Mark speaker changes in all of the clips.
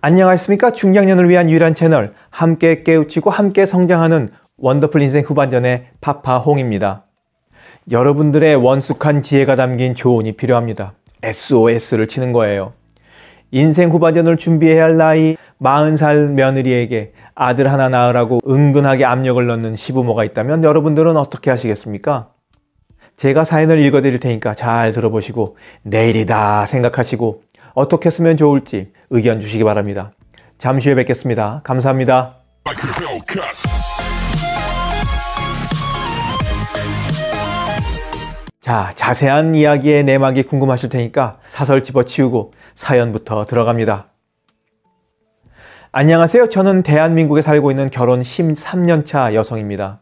Speaker 1: 안녕하십니까? 중장년을 위한 유일한 채널, 함께 깨우치고 함께 성장하는 원더풀 인생 후반전의 파파홍입니다. 여러분들의 원숙한 지혜가 담긴 조언이 필요합니다. SOS를 치는 거예요. 인생 후반전을 준비해야 할 나이 40살 며느리에게 아들 하나 낳으라고 은근하게 압력을 넣는 시부모가 있다면 여러분들은 어떻게 하시겠습니까? 제가 사연을 읽어드릴 테니까 잘 들어보시고 내일이다 생각하시고 어떻게 쓰면 좋을지 의견 주시기 바랍니다. 잠시 후에 뵙겠습니다. 감사합니다. 자, 자세한 이야기의 내막이 궁금하실 테니까 사설 집어치우고 사연부터 들어갑니다. 안녕하세요. 저는 대한민국에 살고 있는 결혼 13년차 여성입니다.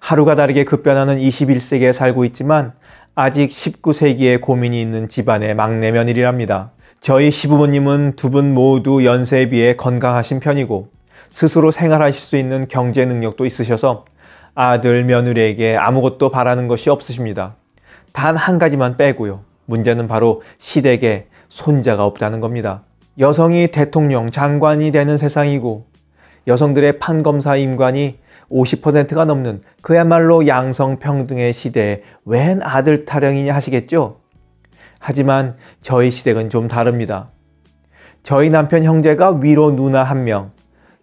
Speaker 1: 하루가 다르게 급변하는 21세기에 살고 있지만 아직 19세기에 고민이 있는 집안의 막내 며느리랍니다. 저희 시부모님은 두 분 모두 연세에 비해 건강하신 편이고 스스로 생활하실 수 있는 경제 능력도 있으셔서 아들, 며느리에게 아무것도 바라는 것이 없으십니다. 단 한 가지만 빼고요. 문제는 바로 시댁에 손자가 없다는 겁니다. 여성이 대통령, 장관이 되는 세상이고 여성들의 판검사 임관이 50%가 넘는 그야말로 양성평등의 시대에 웬 아들 타령이냐 하시겠죠? 하지만 저희 시댁은 좀 다릅니다. 저희 남편 형제가 위로 누나 한 명,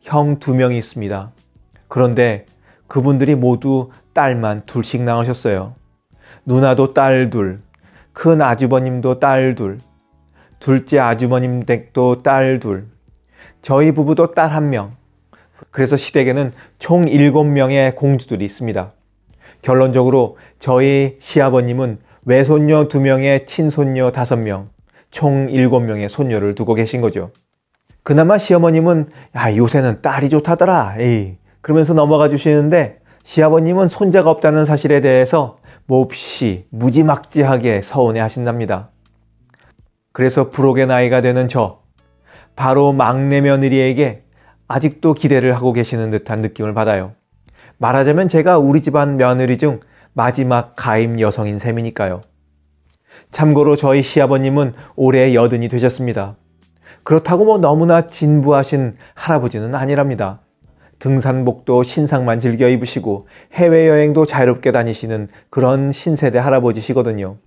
Speaker 1: 형 두 명이 있습니다. 그런데 그분들이 모두 딸만 둘씩 낳으셨어요. 누나도 딸 둘, 큰 아주버님도 딸 둘, 둘째 아주버님 댁도 딸 둘, 저희 부부도 딸 한 명. 그래서 시댁에는 총 7명의 공주들이 있습니다. 결론적으로 저희 시아버님은 외손녀 2명에 친손녀 5명, 총 7명의 손녀를 두고 계신 거죠. 그나마 시어머님은 야, 요새는 딸이 좋다더라. 에이. 그러면서 넘어가 주시는데 시아버님은 손자가 없다는 사실에 대해서 몹시 무지막지하게 서운해 하신답니다. 그래서 부록의 나이가 되는 저, 바로 막내 며느리에게 아직도 기대를 하고 계시는 듯한 느낌을 받아요. 말하자면 제가 우리 집안 며느리 중 마지막 가임 여성인 셈이니까요. 참고로 저희 시아버님은 올해 여든이 되셨습니다. 그렇다고 뭐 너무나 진부하신 할아버지는 아니랍니다. 등산복도 신상만 즐겨 입으시고 해외여행도 자유롭게 다니시는 그런 신세대 할아버지시거든요.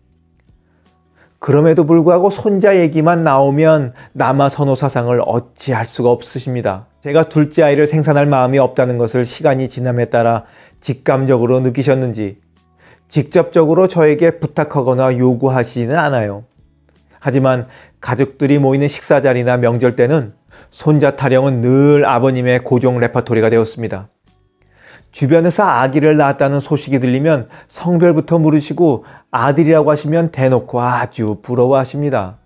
Speaker 1: 그럼에도 불구하고 손자 얘기만 나오면 남아선호 사상을 어찌할 수가 없으십니다. 제가 둘째 아이를 생산할 마음이 없다는 것을 시간이 지남에 따라 직감적으로 느끼셨는지 직접적으로 저에게 부탁하거나 요구하시지는 않아요. 하지만 가족들이 모이는 식사 자리나 명절 때는 손자 타령은 늘 아버님의 고정 레파토리가 되었습니다. 주변에서 아기를 낳았다는 소식이 들리면 성별부터 물으시고 아들이라고 하시면 대놓고 아주 부러워하십니다.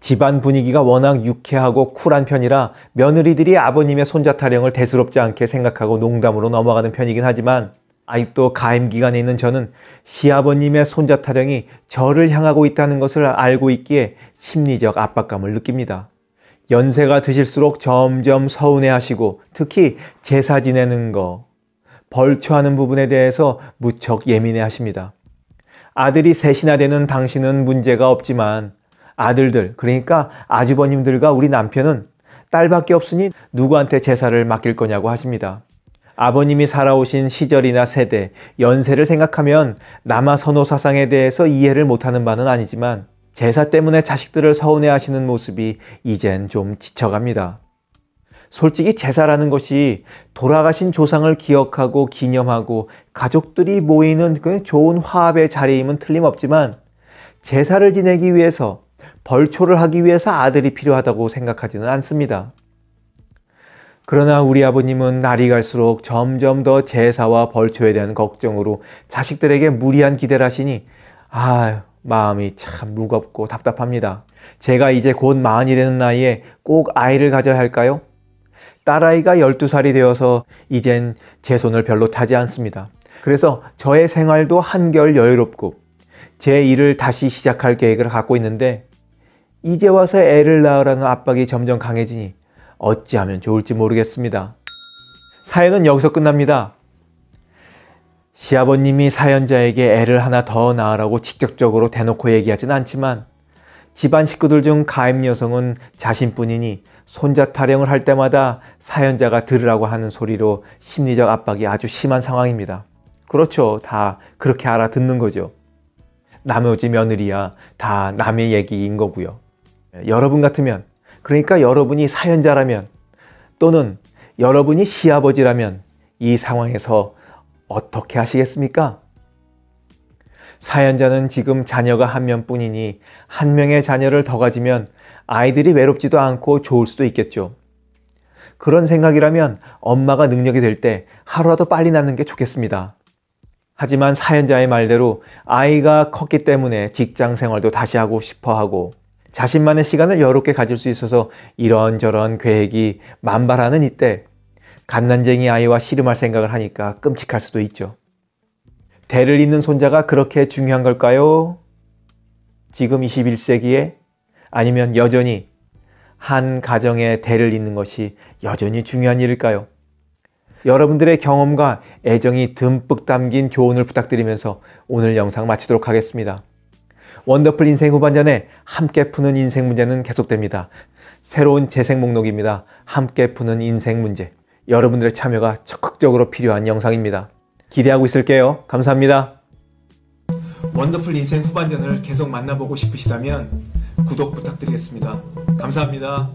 Speaker 1: 집안 분위기가 워낙 유쾌하고 쿨한 편이라 며느리들이 아버님의 손자 타령을 대수롭지 않게 생각하고 농담으로 넘어가는 편이긴 하지만 아직도 가임 기간에 있는 저는 시아버님의 손자 타령이 저를 향하고 있다는 것을 알고 있기에 심리적 압박감을 느낍니다. 연세가 드실수록 점점 서운해하시고 특히 제사 지내는 거, 벌초하는 부분에 대해서 무척 예민해하십니다. 아들이 셋이나 되는 당신은 문제가 없지만 아들들, 그러니까 아주버님들과 우리 남편은 딸밖에 없으니 누구한테 제사를 맡길 거냐고 하십니다. 아버님이 살아오신 시절이나 세대, 연세를 생각하면 남아선호 사상에 대해서 이해를 못하는 바는 아니지만 제사 때문에 자식들을 서운해 하시는 모습이 이젠 좀 지쳐갑니다. 솔직히 제사라는 것이 돌아가신 조상을 기억하고 기념하고 가족들이 모이는 그 좋은 화합의 자리임은 틀림없지만 제사를 지내기 위해서 벌초를 하기 위해서 아들이 필요하다고 생각하지는 않습니다. 그러나 우리 아버님은 날이 갈수록 점점 더 제사와 벌초에 대한 걱정으로 자식들에게 무리한 기대를 하시니 아 마음이 참 무겁고 답답합니다. 제가 이제 곧 마흔이 되는 나이에 꼭 아이를 가져야 할까요? 딸아이가 12살이 되어서 이젠 제 손을 별로 타지 않습니다. 그래서 저의 생활도 한결 여유롭고 제 일을 다시 시작할 계획을 갖고 있는데 이제 와서 애를 낳으라는 압박이 점점 강해지니 어찌하면 좋을지 모르겠습니다. 사연은 여기서 끝납니다. 시아버님이 사연자에게 애를 하나 더 낳으라고 직접적으로 대놓고 얘기하진 않지만 집안 식구들 중 가임 여성은 자신뿐이니 손자 타령을 할 때마다 사연자가 들으라고 하는 소리로 심리적 압박이 아주 심한 상황입니다. 그렇죠. 다 그렇게 알아듣는 거죠. 남의 오지 며느리야 다 남의 얘기인 거고요. 여러분 같으면 그러니까 여러분이 사연자라면 또는 여러분이 시아버지라면 이 상황에서 어떻게 하시겠습니까? 사연자는 지금 자녀가 한 명뿐이니 한 명의 자녀를 더 가지면 아이들이 외롭지도 않고 좋을 수도 있겠죠. 그런 생각이라면 엄마가 능력이 될 때 하루라도 빨리 낳는 게 좋겠습니다. 하지만 사연자의 말대로 아이가 컸기 때문에 직장 생활도 다시 하고 싶어 하고 자신만의 시간을 여롭게 가질 수 있어서 이런저런 계획이 만발하는 이때 갓난쟁이 아이와 씨름할 생각을 하니까 끔찍할 수도 있죠. 대를 잇는 손자가 그렇게 중요한 걸까요? 지금 21세기에 아니면 여전히 한 가정의 대를 잇는 것이 여전히 중요한 일일까요? 여러분들의 경험과 애정이 듬뿍 담긴 조언을 부탁드리면서 오늘 영상 마치도록 하겠습니다. 원더풀 인생 후반전에 함께 푸는 인생 문제는 계속됩니다. 새로운 재생 목록입니다. 함께 푸는 인생 문제. 여러분들의 참여가 적극적으로 필요한 영상입니다. 기대하고 있을게요. 감사합니다. 원더풀 인생 후반전을 계속 만나보고 싶으시다면 구독 부탁드리겠습니다. 감사합니다.